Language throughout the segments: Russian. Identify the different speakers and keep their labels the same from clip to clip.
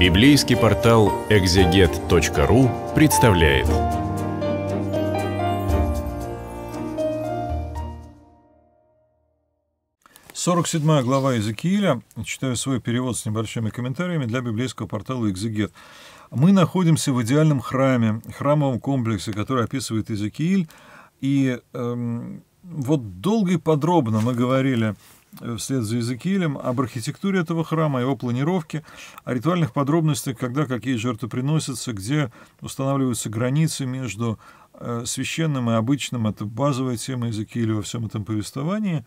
Speaker 1: Библейский портал экзегет.ру представляет. Сорок седьмая глава Иезекииля. Читаю свой перевод с небольшими комментариями для библейского портала «Экзегет». Мы находимся в идеальном храме, храмовом комплексе, который описывает Иезекииль. И эм, вот долго и подробно мы говорили Э, вслед за Иезекиилем об архитектуре этого храма, о его планировке, о ритуальных подробностях, когда какие жертвы приносятся, где устанавливаются границы между э, священным и обычным. Это базовая тема Иезекииля во всем этом повествовании.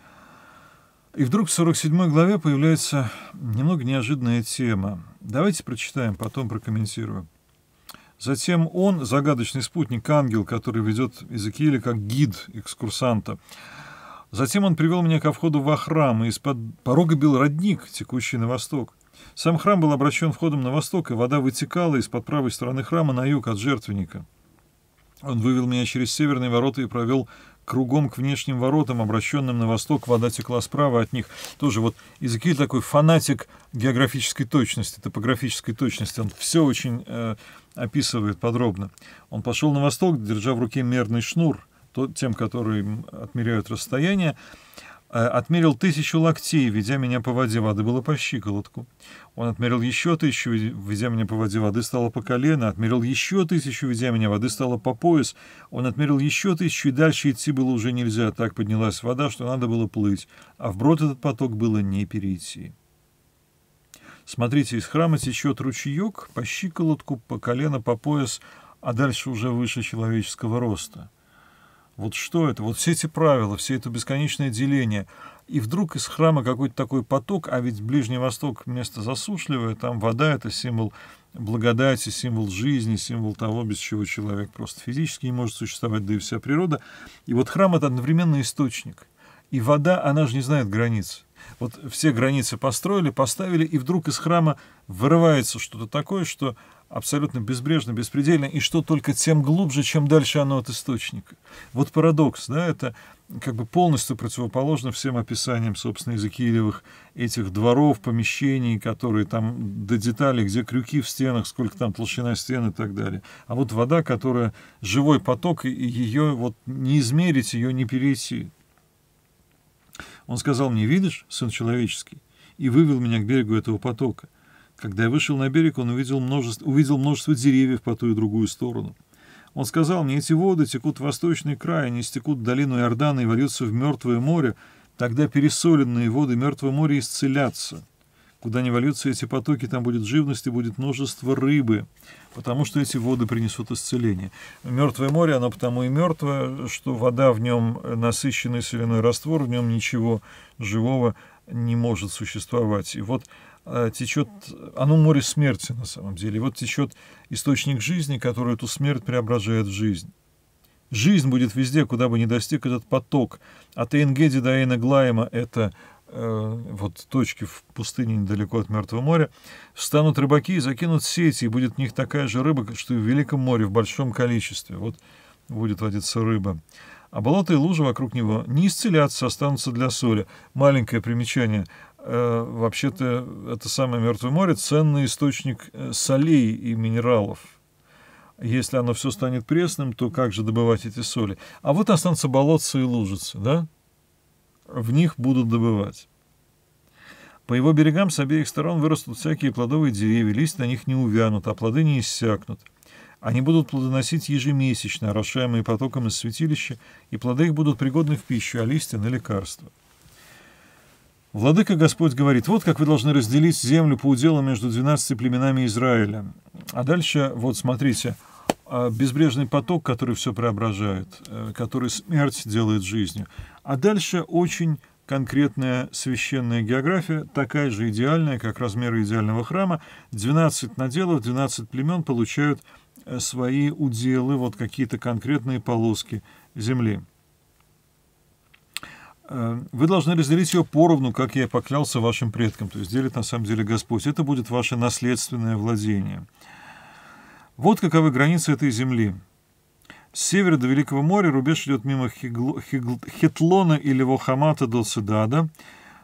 Speaker 1: И вдруг в 47 главе появляется немного неожиданная тема. Давайте прочитаем, потом прокомментирую Затем он, загадочный спутник, ангел, который ведет Иезекииля как гид экскурсанта, Затем он привел меня ко входу во храм, и из-под порога бил родник, текущий на восток. Сам храм был обращен входом на восток, и вода вытекала из-под правой стороны храма на юг от жертвенника. Он вывел меня через северные ворота и провел кругом к внешним воротам, обращенным на восток, вода текла справа от них. Тоже вот Иезекииль такой фанатик географической точности, топографической точности. Он все очень э, описывает подробно. Он пошел на восток, держа в руке мерный шнур — тот, тем, которые отмеряют расстояние, э, отмерил тысячу локтей, ведя меня по воде, воды было по щиколотку. Он отмерил еще тысячу, ведя меня по воде, воды стало по колено, отмерил еще тысячу, ведя меня, воды стало по пояс. Он отмерил еще тысячу, и дальше идти было уже нельзя, так поднялась вода, что надо было плыть, а вброд этот поток было не перейти. Смотрите, из храма течет ручеек по щиколотку, по колено, по пояс, а дальше уже выше человеческого роста — вот что это? Вот все эти правила, все это бесконечное деление. И вдруг из храма какой-то такой поток, а ведь Ближний Восток место засушливое, там вода — это символ благодати, символ жизни, символ того, без чего человек просто физически не может существовать, да и вся природа. И вот храм — это одновременно источник. И вода, она же не знает границ. Вот все границы построили, поставили, и вдруг из храма вырывается что-то такое, что абсолютно безбрежно, беспредельно, и что только тем глубже, чем дальше оно от источника. Вот парадокс, да, это как бы полностью противоположно всем описаниям, собственно, Иезекиилевых этих дворов, помещений, которые там до деталей, где крюки в стенах, сколько там толщина стен и так далее. А вот вода, которая живой поток, и ее вот не измерить, ее не перейти. Он сказал мне, видишь, сын человеческий, и вывел меня к берегу этого потока. Когда я вышел на берег, он увидел множество, увидел множество деревьев по ту и другую сторону. Он сказал мне, эти воды текут в восточный край, они стекут в долину Иордана и вольются в Мертвое море, тогда пересоленные воды Мертвого моря исцелятся. Куда не вольются эти потоки, там будет живность и будет множество рыбы, потому что эти воды принесут исцеление. Мертвое море, оно потому и мертвое, что вода в нем, насыщенный соляной раствор, в нем ничего живого не может существовать. И вот э, течет, оно море смерти на самом деле. И вот течет источник жизни, который эту смерть преображает в жизнь. Жизнь будет везде, куда бы ни достиг этот поток. От Эйнгеди до Эйна Глайма это Э, вот точки в пустыне недалеко от Мертвого моря, встанут рыбаки и закинут сети, и будет в них такая же рыба, что и в Великом море в большом количестве. Вот будет водиться рыба. А болота и лужи вокруг него не исцелятся, останутся для соли. Маленькое примечание. Э, вообще-то это самое Мертвое море – ценный источник э, солей и минералов. Если оно все станет пресным, то как же добывать эти соли? А вот останутся болотцы и лужицы, да? в них будут добывать. По его берегам с обеих сторон вырастут всякие плодовые деревья, листья на них не увянут, а плоды не иссякнут. Они будут плодоносить ежемесячно, орошаемые потоком из святилища, и плоды их будут пригодны в пищу, а листья — на лекарства. Владыка Господь говорит, вот как вы должны разделить землю по уделам между двенадцати племенами Израиля. А дальше, вот смотрите — а, безбрежный поток, который все преображает, э, который смерть делает жизнью. А дальше очень конкретная священная география, такая же идеальная, как размеры идеального храма. 12 наделов, 12 племен получают э, свои уделы, вот какие-то конкретные полоски земли. Э, вы должны разделить ее поровну, как я поклялся вашим предкам. То есть делит на самом деле Господь. Это будет ваше наследственное владение. Вот каковы границы этой земли. С севера до Великого моря рубеж идет мимо Хигло, Хигл, Хетлона или Вохамата до Седада.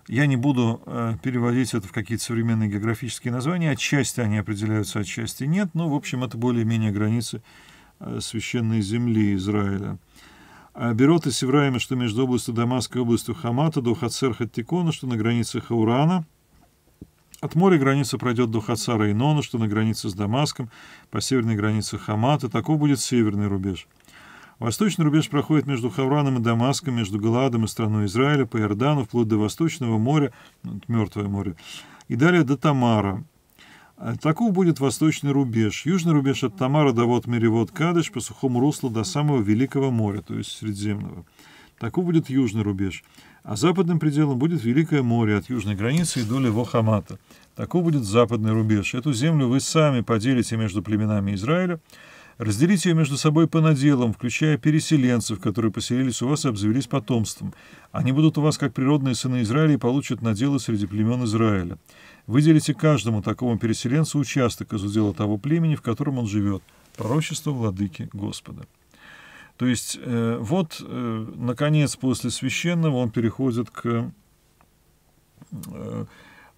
Speaker 1: Я не буду э, переводить это в какие-то современные географические названия. Отчасти они определяются, отчасти нет. Но, ну, в общем, это более-менее границы э, священной земли Израиля. А Берота Севраима, что между областью Дамаска и областью Хамата, до Хацер Хаттикона, что на границе Хаурана – от моря граница пройдет до Хацара и Нона, что на границе с Дамаском, по северной границе Хамата, таков будет северный рубеж. Восточный рубеж проходит между Хавраном и Дамаском, между Галаадом и страной Израиля, по Иордану, вплоть до Восточного моря, ну, Мертвое море, и далее до Тамара. А таков будет восточный рубеж. Южный рубеж от Тамара до вот Меревод Кадыш по сухому руслу до самого Великого моря, то есть Средиземного. Таков будет южный рубеж. А западным пределом будет Великое море от южной границы и до Левохамата. Таков будет западный рубеж. Эту землю вы сами поделите между племенами Израиля, разделите ее между собой по наделам, включая переселенцев, которые поселились у вас и обзавелись потомством. Они будут у вас как природные сыны Израиля и получат наделы среди племен Израиля. Выделите каждому такому переселенцу участок из удела того племени, в котором он живет. Пророчество владыки Господа. То есть э, вот, э, наконец, после священного он переходит к э,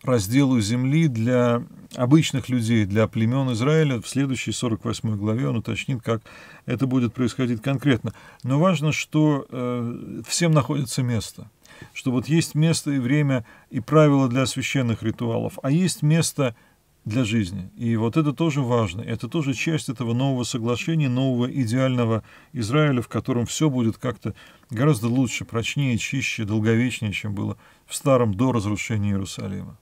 Speaker 1: разделу земли для обычных людей, для племен Израиля. В следующей 48 главе он уточнит, как это будет происходить конкретно. Но важно, что э, всем находится место что вот есть место и время и правила для священных ритуалов, а есть место – для жизни. И вот это тоже важно. Это тоже часть этого нового соглашения, нового идеального Израиля, в котором все будет как-то гораздо лучше, прочнее, чище, долговечнее, чем было в старом до разрушения Иерусалима.